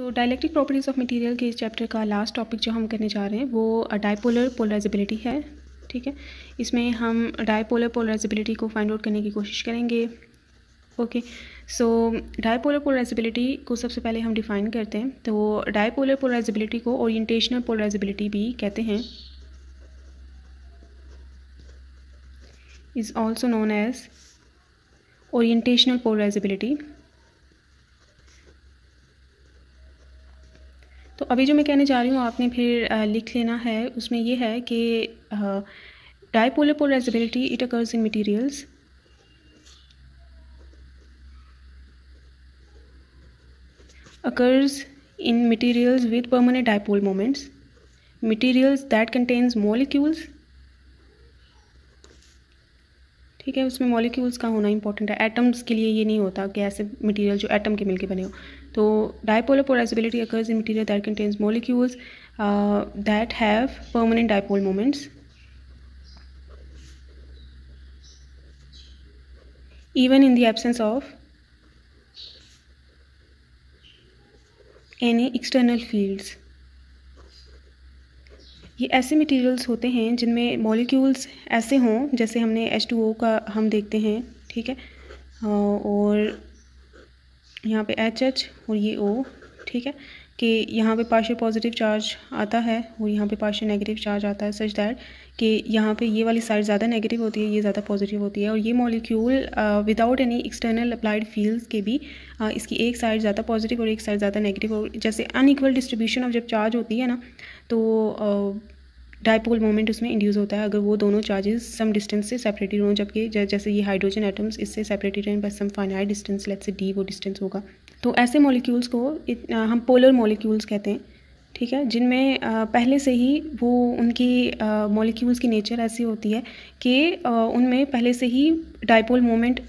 तो dielectric properties of material के इस चैप्टर का लास्ट टॉपिक जो हम करने जा रहे हैं वो डायपोलर पोलराइजेबिलिटी है ठीक है इसमें हम डायपोलर पोलराइजेबिलिटी को फाइंड आउट करने की कोशिश करेंगे ओके सो डायपोलर पोलराइजेबिलिटी को सबसे पहले हम डिफ़ाइन करते हैं तो डायपोलर पोलराइजेबिलिटी को ओरिएंटेशनल पोलराइजेबिलिटी भी कहते हैं is also known as orientational polarisability तो अभी जो मैं कहने जा रही हूँ आपने फिर लिख लेना है उसमें यह है कि dipolar polarisability it occurs in materials occurs in materials with permanent dipole moments materials that contains molecules ठीक है उसमें मॉलिक्यूल्स का होना इंपॉर्टेंट है एटम्स के लिए ये नहीं होता कि ऐसे मटेरियल जो एटम के मिलके बने हो तो dipolar polarisability occurs in material that contains molecules that have permanent dipole moments even in the absence of any external fields ये ऐसे मटेरियल्स होते हैं जिनमें मॉलिक्यूल्स ऐसे हों जैसे हमने एच टू ओ का हम देखते हैं ठीक है और यहाँ पे एच एच और ये ओ ठीक है कि यहाँ पे पार्शियल पॉजिटिव चार्ज आता है और यहाँ पे पार्शियल नेगेटिव चार्ज आता है सच दैट कि यहाँ पे ये वाली साइड ज़्यादा नेगेटिव होती है ये ज़्यादा पॉजिटिव होती है और ये molecule without any external applied fields के भी इसकी एक साइड ज़्यादा पॉजिटिव और एक साइड ज़्यादा नेगेटिव और जैसे अनइक्वल डिस्ट्रीब्यूशन ऑफ जब चार्ज होती है ना तो डायपोल मोमेंट उसमें इंड्यूस होता है अगर वो दोनों चार्जेस सम डिस्टेंस से सेपरेटेड हों जबकि जैसे ये हाइड्रोजन एटम्स इससे सेपरेटेड हैं बस some finite distance let's say D वो डिस्टेंस होगा तो ऐसे मॉलिक्यूल्स को हम पोलर मॉलिक्यूल्स कहते हैं ठीक है जिनमें पहले से ही वो उनकी मॉलिक्यूल्स की नेचर ऐसी होती है कि उनमें पहले से ही डायपोल मोमेंट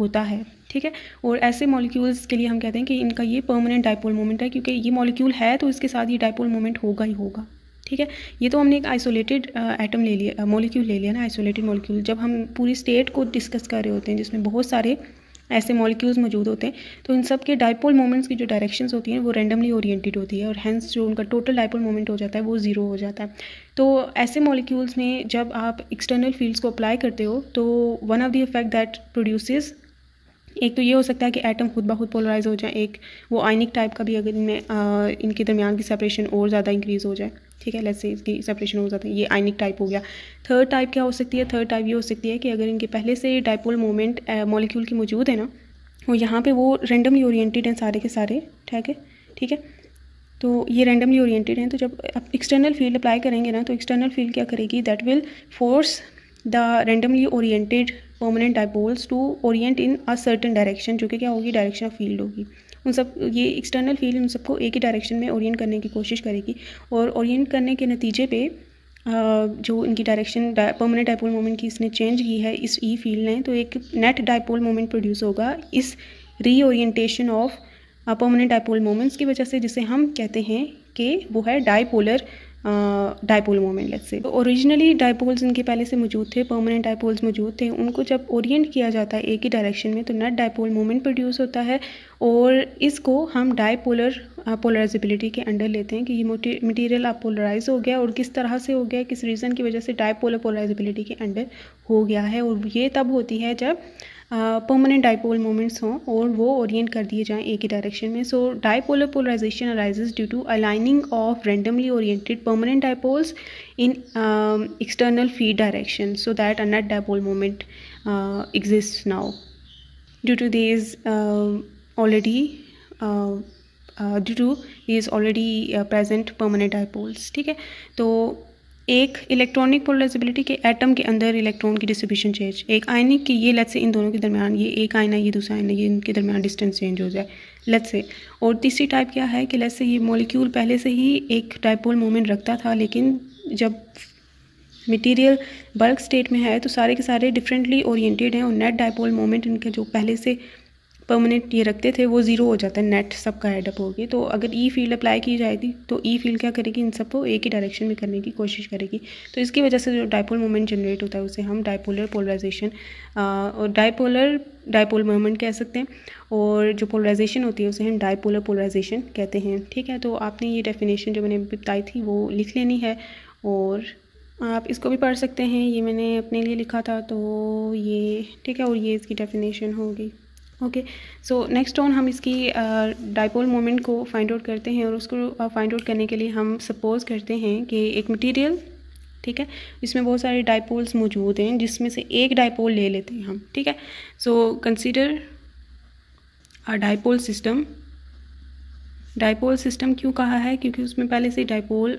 होता है ठीक है और ऐसे मॉलिक्यूल्स के लिए हम कहते हैं कि इनका ये परमानेंट डायपोल मोमेंट है क्योंकि ये मॉलिक्यूल है तो इसके साथ ये डायपोल मोमेंट होगा ही होगा ठीक है ये तो हमने एक आइसोलेटेड एटम uh, ले लिया मॉलिक्यूल uh, ले लिया ना आइसोलेटेड मॉलिक्यूल जब हम पूरी स्टेट को डिस्कस कर रहे होते हैं जिसमें बहुत सारे ऐसे मॉलिक्यूल्स मौजूद होते हैं तो इन सब के डायपोल मोमेंट्स की जो डायरेक्शंस होती हैं वो रैंडमली ओरिएंटेड होती है और हैंस जो उनका टोटल डायपोल मोमेंट हो जाता है वो ज़ीरो हो जाता है तो ऐसे मॉलिक्यूल्स में जब आप एक्सटर्नल फील्ड्स को अप्लाई करते हो तो one of the effect that produces एक तो ये हो सकता है कि एटम खुद ब खुद पोलराइज हो जाए एक वो आइनिक टाइप का भी अगर इनमें इनके दरमियान की सेपरेशन और ज़्यादा इंक्रीज़ हो जाए ठीक है लेट्स से इसकी सेपरेशन हो जाता है ये आइनिक टाइप हो गया थर्ड टाइप क्या हो सकती है थर्ड टाइप ये हो सकती है कि अगर इनके पहले से डाइपोल मोमेंट मॉलिक्यूल की मौजूद है ना और यहाँ पर वो रेंडमली ओरिएटेड हैं सारे के सारे ठीक है ठीक है तो ये रेंडमली ओरिएटेड हैं तो जब आप एक्सटर्नल फील्ड अप्लाई करेंगे ना तो एक्सटर्नल फील्ड क्या करेगी that will force the randomly oriented permanent dipoles to orient in a certain direction जो कि क्या होगी डायरेक्शन ऑफ फील्ड होगी उन सब ये एक्सटर्नल फील्ड उन सबको एक ही डायरेक्शन में ओरिएंट करने की कोशिश करेगी और ओरिएंट करने के नतीजे पे जो इनकी डायरेक्शन परमानेंट डायपोल मोमेंट की इसने चेंज की है इस ई e फील्ड ने तो एक नेट डायपोल मोमेंट प्रोड्यूस होगा इस reorientation of permanent dipole moments की वजह से जिसे हम कहते हैं कि वो है dipolar dipole moment let's say originally dipoles इनके पहले से मौजूद थे परमानेंट डायपोल्स मौजूद थे उनको जब ओरिएंट किया जाता है एक ही डायरेक्शन में तो नट डायपोल मोमेंट प्रोड्यूस होता है और इसको हम डायपोलर पोलराइजेबिलिटी के अंडर लेते हैं कि ये मटेरियल आप पोलराइज हो गया और किस तरह से हो गया किस रीज़न की वजह से डायपोलर पोलराइजेबिलिटी के अंडर हो गया है और ये तब होती है जब परमानेंट डाइपोल मोमेंट्स हों और वो ओरिएंट कर दिए जाएं एक ही डायरेक्शन में so dipolar polarization arises due to aligning of randomly oriented permanent dipoles in external field direction so that net dipole moment exist now due to this already due to this already present permanent dipoles ठीक है तो एक electronic polarisability के atom के अंदर electron की distribution change एक आयनिक की ये लत से इन दोनों के दरमियान ये एक आयना ये दूसरा आयना ये इनके दरमियान डिस्टेंस चेंज हो जाए लेट से और तीसरी टाइप क्या है कि लत से ये मॉलिक्यूल पहले से ही एक डाइपोल मोमेंट रखता था लेकिन जब मटीरियल बल्क स्टेट में है तो सारे के सारे डिफरेंटली ओरिएंटेड हैं और नेट डाइपोल मोमेंट इनका जो पहले से परमानेंट ये रखते थे वो ज़ीरो हो जाता है नेट सबका एडअप होगी तो अगर ई फील्ड अप्लाई की जाएगी तो ई e फील्ड क्या करेगी इन सबको एक ही डायरेक्शन में करने की कोशिश करेगी तो इसकी वजह से जो डायपोल मोमेंट जनरेट होता है उसे हम डायपोलर पोलराइजेशन और डायपोलर डायपोल मोमेंट कह सकते हैं और जो पोलराइजेशन होती है उसे हम डायपोलर पोलराइजेशन कहते हैं ठीक है तो आपने ये डेफिनेशन जो मैंने बताई थी वो लिख लेनी है और आप इसको भी पढ़ सकते हैं ये मैंने अपने लिए लिखा था तो ये ठीक है और ये इसकी डेफिनेशन होगी ओके सो नेक्स्ट ऑन हम इसकी डाइपोल uh, मोमेंट को फाइंड आउट करते हैं और उसको फाइंड uh, आउट करने के लिए हम सपोज करते हैं कि एक मटेरियल ठीक है इसमें बहुत सारे डाइपोल्स मौजूद हैं जिसमें से एक डाइपोल ले लेते हैं हम ठीक है so consider a dipole system dipole system क्यों कहा है क्योंकि उसमें पहले से डाइपोल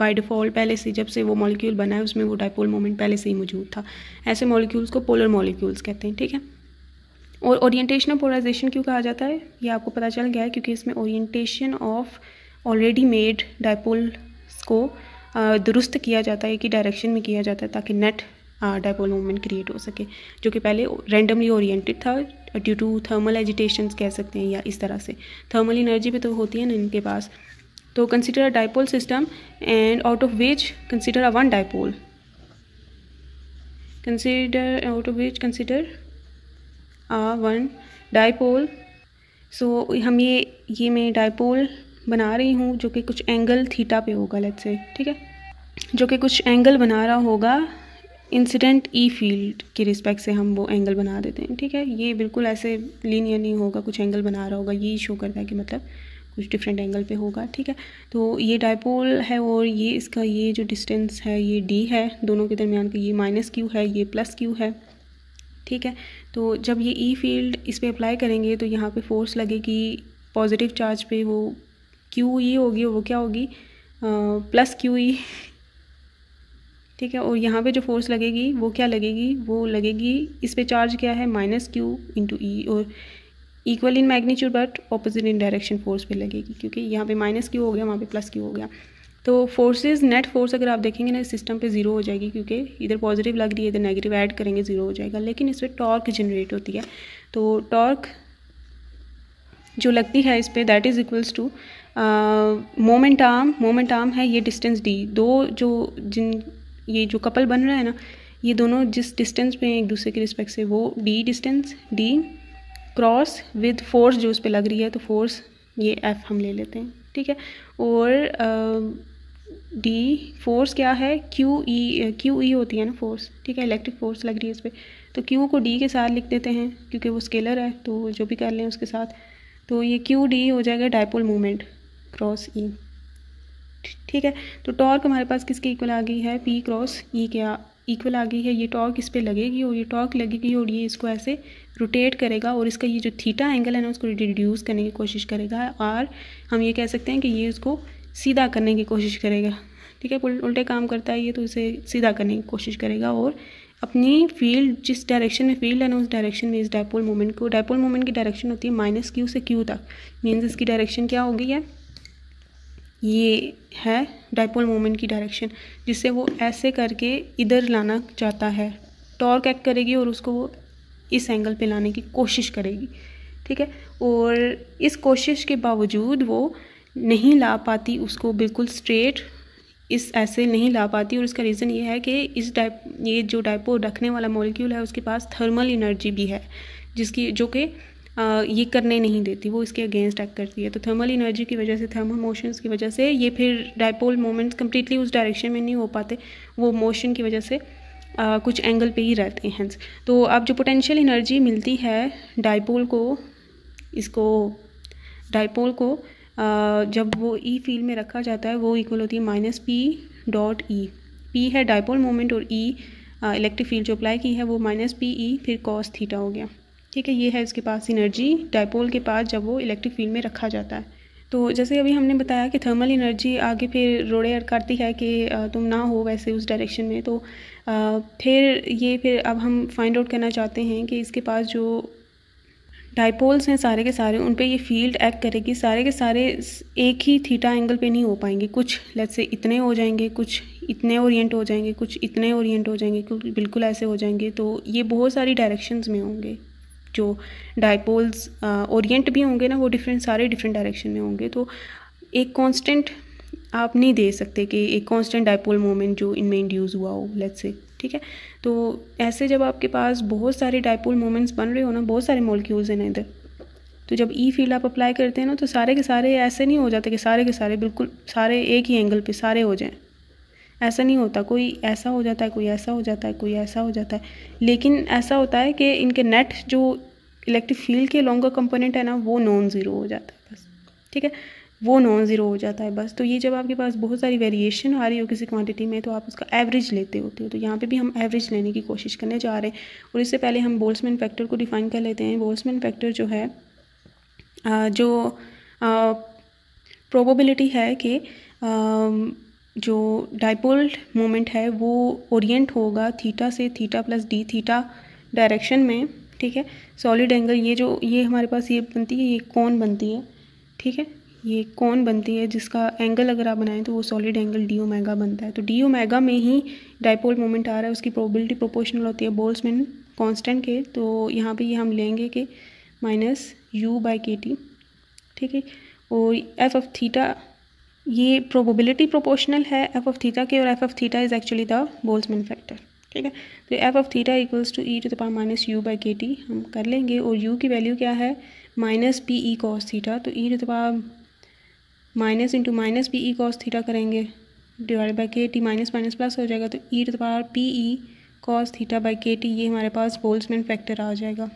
बाय डिफ़ॉल्ट पहले से जब से वो मॉलिक्यूल बना है उसमें वो डाइपोल मोमेंट पहले से ही मौजूद था ऐसे मॉलिक्यूल्स को पोलर मॉलिक्यूल्स कहते हैं ठीक है और ओरिएंटेशन ऑफ पोलराइजेशन क्यों कहा जाता है ये आपको पता चल गया है क्योंकि इसमें orientation of already made dipoles को दुरुस्त किया जाता है कि डायरेक्शन में किया जाता है ताकि नेट डायपोल मूवमेंट क्रिएट हो सके जो कि पहले रैंडमली ओरिएंटेड था ड्यू टू थर्मल एजिटेशन कह सकते हैं या इस तरह से थर्मल एनर्जी भी तो होती है ना इनके पास तो consider a dipole system and out of which consider a one dipole consider out of which consider one dipole so हम ये ये मैं डाईपोल बना रही हूँ जो कि कुछ एंगल थीटा पे होगा लेट से ठीक है जो कि कुछ एंगल बना रहा होगा इंसिडेंट ई फील्ड के रिस्पेक्ट से हम वो एंगल बना देते हैं ठीक है ये बिल्कुल ऐसे लीनियर नहीं होगा कुछ एंगल बना रहा होगा ये शो करता है कि मतलब कुछ डिफरेंट एंगल पे होगा ठीक है तो ये डायपोल है और ये इसका ये जो डिस्टेंस है ये डी है दोनों के दरमियान का ये माइनस क्यू है ये प्लस क्यू है ठीक है तो जब ये ई e फील्ड इस पर अप्लाई करेंगे तो यहाँ पे फोर्स लगेगी पॉजिटिव चार्ज पे वो क्यू ई e होगी वो क्या होगी प्लस क्यू ई ठीक है और यहाँ पे जो फोर्स लगेगी वो क्या लगेगी वो लगेगी इस पर चार्ज क्या है माइनस क्यू इंटू ई और equal in magnitude but opposite in direction force पे लगेगी क्योंकि यहाँ पे माइनस क्यू हो गया वहाँ पे प्लस क्यू हो गया तो फोर्सेज नेट फोर्स अगर आप देखेंगे ना इस सिस्टम पे ज़ीरो हो जाएगी क्योंकि इधर पॉजिटिव लग रही है इधर नेगेटिव ऐड करेंगे ज़ीरो हो जाएगा लेकिन इस पर टॉर्क जनरेट होती है तो टॉर्क जो लगती है इस पर that is equals to moment arm moment arm है ये डिस्टेंस डी दो जो जिन ये जो कपल बन रहा है ना ये दोनों जिस डिस्टेंस पे हैं एक दूसरे के रिस्पेक्ट से वो D distance D cross with force जो उस पर लग रही है तो फोर्स ये एफ हम ले लेते हैं ठीक है और uh, डी फोर्स क्या है क्यू ई क्यू ई होती है ना फोर्स ठीक है इलेक्ट्रिक फोर्स लग रही है इस पर तो क्यू को डी के साथ लिख देते हैं क्योंकि वो स्केलर है तो जो भी कर लें उसके साथ तो ये क्यू डी हो जाएगा डायपोल मोमेंट क्रॉस ई ठीक है तो टॉर्क हमारे पास किसके इक्वल आ गई है पी क्रॉस ई क्या इक्वल आ गई है ये टॉर्क इस पर लगेगी और ये टॉर्क लगेगी और ये इसको ऐसे रोटेट करेगा और इसका ये जो थीटा एंगल है ना उसको रिड्यूस करने की कोशिश करेगा और हम ये कह सकते हैं कि ये इसको सीधा करने की कोशिश करेगा ठीक है उल्टे काम करता है ये तो इसे सीधा करने की कोशिश करेगा और अपनी फील्ड जिस डायरेक्शन में फील्ड है ना उस डायरेक्शन में इस डायपोल मोमेंट को डायपोल मोमेंट की डायरेक्शन होती है माइनस क्यू से क्यू तक मीन्स इसकी डायरेक्शन क्या होगी है ये है डायपोल मोमेंट की डायरेक्शन जिससे वो ऐसे करके इधर लाना चाहता है टॉर्क एक्ट करेगी और उसको वो इस एंगल पे लाने की कोशिश करेगी ठीक है और इस कोशिश के बावजूद वो नहीं ला पाती उसको बिल्कुल स्ट्रेट इस ऐसे नहीं ला पाती और इसका रीज़न ये है कि इस डाइप ये जो डाइपो रखने वाला मॉलिक्यूल है उसके पास थर्मल एनर्जी भी है जिसकी जो कि ये करने नहीं देती वो इसके अगेंस्ट एक्ट करती है तो थर्मल एनर्जी की वजह से थर्मल मोशंस की वजह से ये फिर डायपोल मोमेंट्स कम्प्लीटली उस डायरेक्शन में नहीं हो पाते वो मोशन की वजह से आ, कुछ एंगल पे ही रहते हैं तो अब जो पोटेंशियल एनर्जी मिलती है डायपोल को इसको डायपोल को जब वो ई e फील्ड में रखा जाता है वो इक्वल होती है minus P dot E P है डायपोल मोमेंट और ई इलेक्ट्रिक फील्ड जो अप्लाई की है वो माइनस पी ई फिर कॉस थीटा हो गया ठीक है ये है इसके पास इनर्जी डायपोल के पास जब वो इलेक्ट्रिक फील्ड में रखा जाता है तो जैसे अभी हमने बताया कि थर्मल इनर्जी आगे फिर रोड़े करती है कि तुम ना हो वैसे उस डायरेक्शन में तो फिर ये फिर अब हम फाइंड आउट करना चाहते हैं कि इसके पास जो डाइपोल्स हैं सारे के सारे उन पे ये फील्ड एक्ट करेगी सारे के सारे एक ही थीटा एंगल पे नहीं हो पाएंगे कुछ लेट से इतने हो जाएंगे कुछ इतने ओरिएंट हो जाएंगे कुछ इतने ओरिएंट हो जाएंगे कुछ बिल्कुल ऐसे हो जाएंगे तो ये बहुत सारी डायरेक्शंस में होंगे जो डाइपोल्स ओरिएंट भी होंगे ना वो डिफरेंट सारे डिफरेंट डायरेक्शन में होंगे तो एक कांस्टेंट आप नहीं दे सकते कि एक कांस्टेंट डाइपोल मोमेंट जो इनमें इंड्यूस हुआ हो लेट्स से ठीक है तो ऐसे जब आपके पास बहुत सारे डायपोल मोमेंट्स बन रहे हो ना बहुत सारे मोलिक्यूल्स हैं इधर तो जब ई e फील्ड आप अप्लाई करते हैं ना तो सारे के सारे ऐसे नहीं हो जाते कि सारे के सारे बिल्कुल सारे एक ही एंगल पे सारे हो जाएं ऐसा नहीं होता कोई ऐसा हो जाता है कोई ऐसा हो जाता है कोई ऐसा हो जाता है लेकिन ऐसा होता है कि इनके नेट जो इलेक्ट्रिक फील्ड के लॉन्गर कंपोनेंट है ना वो नॉन ज़ीरो हो जाता है बस ठीक है वो नॉन ज़ीरो हो जाता है बस तो ये जब आपके पास बहुत सारी वेरिएशन आ रही हो किसी क्वांटिटी में तो आप उसका एवरेज लेते होते हो तो यहाँ पे भी हम एवरेज लेने की कोशिश करने जा रहे हैं और इससे पहले हम बोल्समैन फैक्टर को डिफ़ाइन कर लेते हैं बोल्समैन फैक्टर जो है जो प्रोबेबिलिटी है कि जो डाइपोल्ड मोमेंट है वो ओरिएंट होगा थीटा से theta plus D theta direction में ठीक है सॉलिड एंगल ये जो ये हमारे पास ये बनती है ये कौन बनती है ठीक है ये कौन बनती है जिसका एंगल अगर आप बनाएं तो वो सॉलिड एंगल डी ओमेगा बनता है तो डी ओमेगा में ही डाइपोल मोमेंट आ रहा है उसकी प्रोबेबिलिटी प्रोपोर्शनल होती है बोल्समैन कांस्टेंट के तो यहाँ पे ये हम लेंगे कि minus U by K T ठीक है और एफ ऑफ थीटा ये प्रोबेबिलिटी प्रोपोर्शनल है एफ ऑफ थीटा के और F of theta is actually the Boltzmann factor ठीक है तो F of theta equals to E to the power minus U by K T हम कर लेंगे और यू की वैल्यू क्या है minus P E cos theta तो E to the minus into minus P E cos theta करेंगे divide by K T minus minus plus हो जाएगा तो E to P E cos theta by K T ये हमारे पास Boltzmann factor आ जाएगा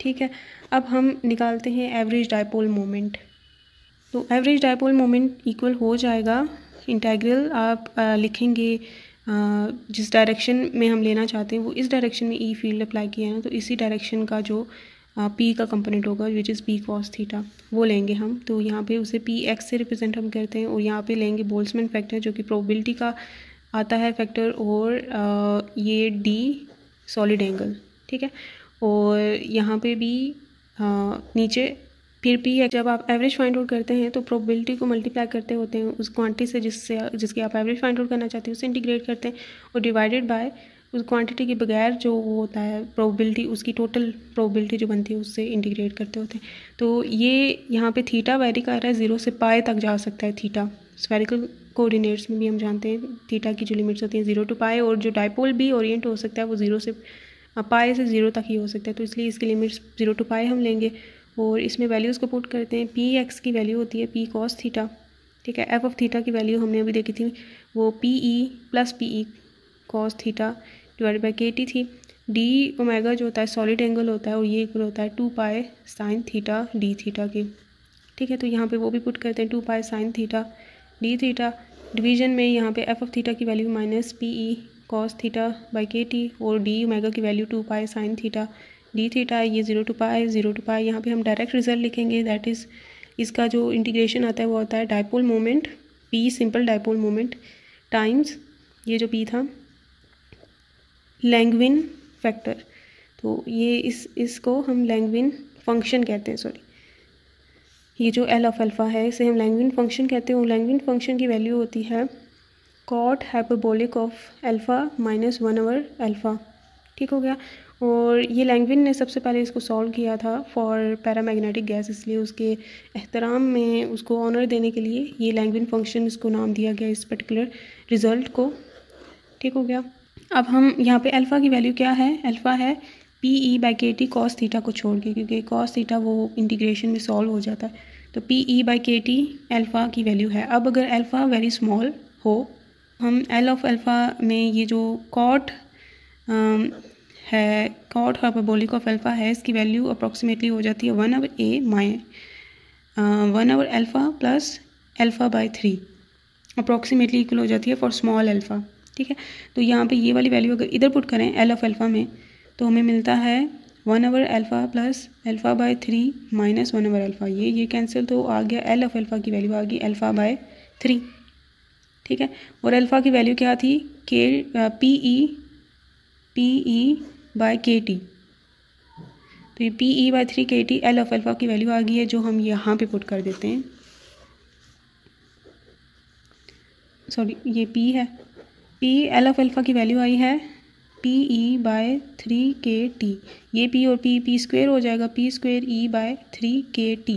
ठीक है अब हम निकालते हैं एवरेज डायपोल मोमेंट तो एवरेज डायपोल मोमेंट इक्वल हो जाएगा इंटेग्रल आप आ, लिखेंगे आ, जिस डायरेक्शन में हम लेना चाहते हैं वो इस डायरेक्शन में ई फील्ड अप्लाई किया है ना तो इसी डायरेक्शन का जो पी का कंपोनेंट होगा which is P cos theta वो लेंगे हम तो यहाँ पे उसे पी एक्स से रिप्रेजेंट हम करते हैं और यहाँ पे लेंगे बोल्समैन फैक्टर जो कि प्रोबेबिलिटी का आता है फैक्टर और ये डी सॉलिड एंगल ठीक है और यहाँ पे भी आ, नीचे फिर भी जब आप एवरेज फाइंड आउट करते हैं तो प्रोबेबिलिटी को मल्टीप्लाई करते होते हैं उस क्वांटिटी से जिससे जिसकी आप एवरेज फाइंड आउट करना चाहते हैं उसे इंटीग्रेट करते हैं और डिवाइडेड बाय उस क्वांटिटी के बगैर जो वो होता है प्रोबेबिलिटी उसकी टोटल प्रोबेबिलिटी जो बनती है उससे इंटीग्रेट करते होते हैं तो ये यहाँ पे थीटा वेरी कर रहा है ज़ीरो से पाए तक जा सकता है थीटा स्फेरिकल कोऑर्डिनेट्स में भी हम जानते हैं थीटा की जो लिमिट्स होती हैं ज़ीरो टू पाए और जो डायपोल भी ओरिएंट हो सकता है वो ज़ीरो से पाए से ज़ीरो तक ही हो सकता है तो इसलिए इसकी लिमिट्स ज़ीरो टू पाए हम लेंगे और इसमें वैल्यूज़ को पुट करते हैं पी एक्स की वैल्यू होती है पी कॉस थीटा ठीक है एफ ऑफ थीटा की वैल्यू हमने अभी देखी थी वो P E plus P E cos theta divide by K T थी डी ओमेगा जो होता है सॉलिड एंगल होता है और ये इक्वल होता है to pi sine theta D theta के ठीक है तो यहाँ पे वो भी पुट करते हैं two pi sine theta D theta division में यहाँ पे एफ ऑफ थीटा की value minus P E cos theta by K T और डी ओमेगा की value two pi sine theta D theta ये zero to pi zero to pi यहाँ पर हम डायरेक्ट रिजल्ट लिखेंगे दैट इज़ इसका जो इंटीग्रेशन आता है वो होता है dipole moment P simple dipole moment times ये जो पी था लैंगविन फैक्टर तो ये इस इसको हम लैंगविन फंक्शन कहते हैं सॉरी ये जो एल ऑफ अल्फ़ा है इसे हम लैंगविन फंक्शन कहते हैं लैंगविन फंक्शन की वैल्यू होती है cot hyperbolic of alpha minus one over alpha ठीक हो गया और ये लैंगविन ने सबसे पहले इसको सॉल्व किया था फॉर पैरामैग्नेटिक गैस इसलिए उसके एहतराम में उसको ऑनर देने के लिए ये लैंगविन फंक्शन इसको नाम दिया गया इस पर्टिकुलर रिज़ल्ट को ठीक हो गया अब हम यहाँ पे अल्फ़ा की वैल्यू क्या है अल्फ़ा है P E by K T cos theta को छोड़ के क्योंकि कॉस थीटा वो इंटीग्रेशन में सॉल्व हो जाता है तो P E by K T alpha की वैल्यू है अब अगर अल्फ़ा वेरी स्मॉल हो हम एल ऑफ अल्फ़ा में ये जो कॉट है कॉट हाइपरबोलिक ऑफ अल्फ़ा है इसकी वैल्यू अप्रोक्सीमेटली हो जाती है वन आवर ए माए one over alpha plus alpha by three approximately equal हो जाती है फॉर स्मॉल अल्फ़ा ठीक है तो यहाँ पे ये वाली वैल्यू अगर इधर पुट करें एल ऑफ अल्फ़ा में तो हमें मिलता है one over alpha plus alpha by three minus one over alpha ये ये कैंसिल तो आ गया एल ऑफ अल्फ़ा की वैल्यू आ गई अल्फ़ा बाय थ्री ठीक है और अल्फ़ा की वैल्यू क्या थी के P E P E by K T तो ये P E by three K T L of alpha की वैल्यू आ गई है जो हम यहाँ पे पुट कर देते हैं सॉरी ये पी है पी एल ऑफ एल्फा की वैल्यू आई है P E by three K T ये पी और पी पी स्क्वेयर हो जाएगा P square E by three K T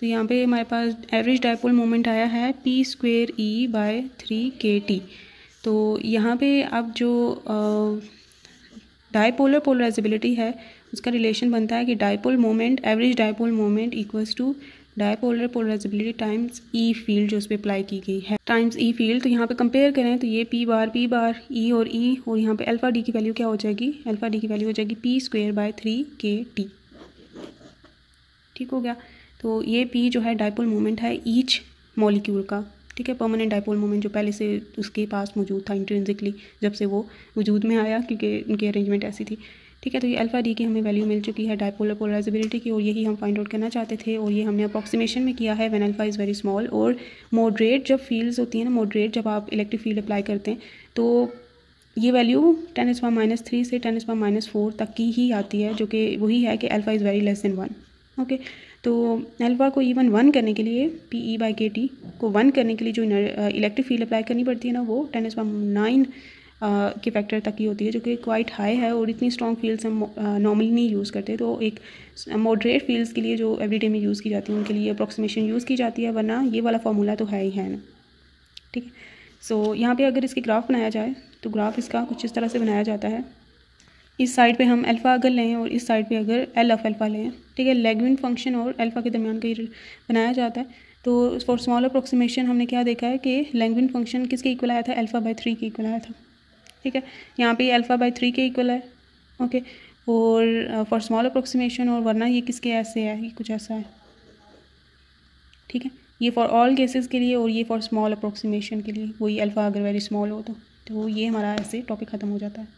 तो यहाँ पे हमारे पास एवरेज डायपोल मोमेंट आया है P square E by three K T तो यहाँ पे अब जो डायपोलर पोलराइजेबिलिटी है उसका रिलेशन बनता है कि dipole moment average dipole moment equals to dipolar polarizability times E field जो उस पर अप्लाई की गई है टाइम्स ई फील्ड तो यहाँ पे कंपेयर करें तो ये पी बार पी बार ई और ई e और यहाँ पे अल्फा डी की वैल्यू क्या हो जाएगी अल्फा डी की वैल्यू हो जाएगी P square by three K T ठीक हो गया तो ये पी जो है डायपोल मोमेंट है ईच मॉलिक्यूल का ठीक है परमानेंट डायपोल मोमेंट जो पहले से उसके पास मौजूद था इंट्रेंसिकली जब से वो वजूद में आया क्योंकि उनकी अरेंजमेंट ऐसी थी ठीक है तो ये अल्फ़ा डी की हमें वैल्यू मिल चुकी है डायपोलर पोलराइजेबिलिटी की और यही हम फाइंड आउट करना चाहते थे और ये हमने अप्रॉक्सीमेशन में किया है when alpha is very small और मॉडरेट जब फील्ड्स होती हैं ना मॉडरेट जब आप इलेक्ट्रिक फील्ड अप्लाई करते हैं तो ये value ten S is minus three से ten S is minus four तक की ही आती है जो कि वही है कि alpha is very less than one okay तो एल्फा को इवन वन करने के लिए P E by K T को वन करने के लिए जो इलेक्ट्रिक फील्ड अप्लाई करनी पड़ती है ना वो टेन एस नाइन के फैक्टर तक ही होती है जो कि क्वाइट हाई है और इतनी स्ट्रॉन्ग फील्ड्स हम नॉर्मली नहीं यूज़ करते तो एक मॉडरेट फील्ड्स के लिए जो एवरीडे में यूज़ की जाती है उनके लिए अप्रोक्सीमेशन यूज़ की जाती है वरना ये वाला फार्मूला तो है ही है ना ठीक है सो यहाँ पर अगर इसके ग्राफ बनाया जाए तो ग्राफ इसका कुछ इस तरह से बनाया जाता है इस साइड पे हम अल्फ़ा अगर लें और इस साइड पे अगर एल एफ अल्फ़ा लें ठीक है लेगविन फंक्शन और अल्फ़ा के दरमियान का बनाया जाता है तो फॉर स्मॉल अप्रोक्सीमेशन हमने क्या देखा है कि लेगविन फंक्शन किसके इक्वल आया था अल्फ़ा बाई थ्री के इक्वल आया था ठीक है यहाँ पे अल्फ़ा बाई थ्री के इक्वल है ओके और फॉर स्मॉल अप्रोक्सीमेशन और वरना ये किसके ऐसे है ये कुछ ऐसा है ठीक है ये फॉर ऑल केसेस के लिए और ये फॉर स्मॉल अप्रोक्सीमेशन के लिए वही अल्फ़ा अगर वेरी स्मॉल हो तो तो ये हमारा ऐसे टॉपिक ख़त्म हो जाता है